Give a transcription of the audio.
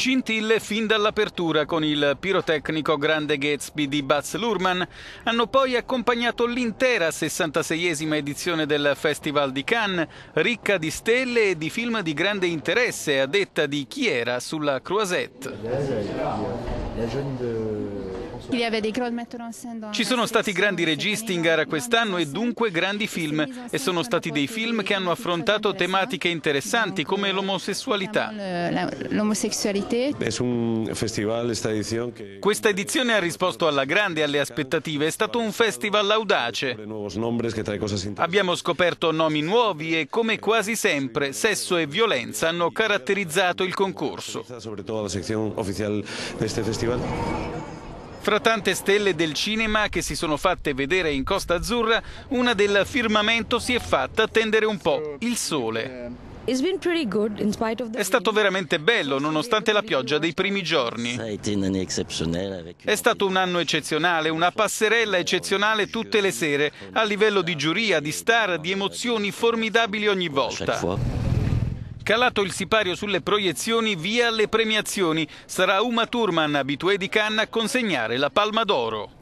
Scintille fin dall'apertura con il pirotecnico Grande Gatsby di Baz Luhrmann hanno poi accompagnato l'intera 66esima edizione del Festival di Cannes, ricca di stelle e di film di grande interesse, a detta di chi era sulla Croisette. Ci sono stati grandi registi in gara quest'anno e dunque grandi film e sono stati dei film che hanno affrontato tematiche interessanti come l'omosessualità. Questa edizione ha risposto alla grande e alle aspettative, è stato un festival audace. Abbiamo scoperto nomi nuovi e come quasi sempre sesso e violenza hanno caratterizzato il concorso. Soprattutto la sezione ufficiale di questo festival. Fra tante stelle del cinema che si sono fatte vedere in Costa Azzurra, una del firmamento si è fatta tendere un po' il sole. È stato veramente bello nonostante la pioggia dei primi giorni. È stato un anno eccezionale, una passerella eccezionale tutte le sere, a livello di giuria, di star, di emozioni formidabili ogni volta. Calato il sipario sulle proiezioni, via le premiazioni. Sarà Uma Thurman, abitué di Cannes, a consegnare la Palma d'Oro.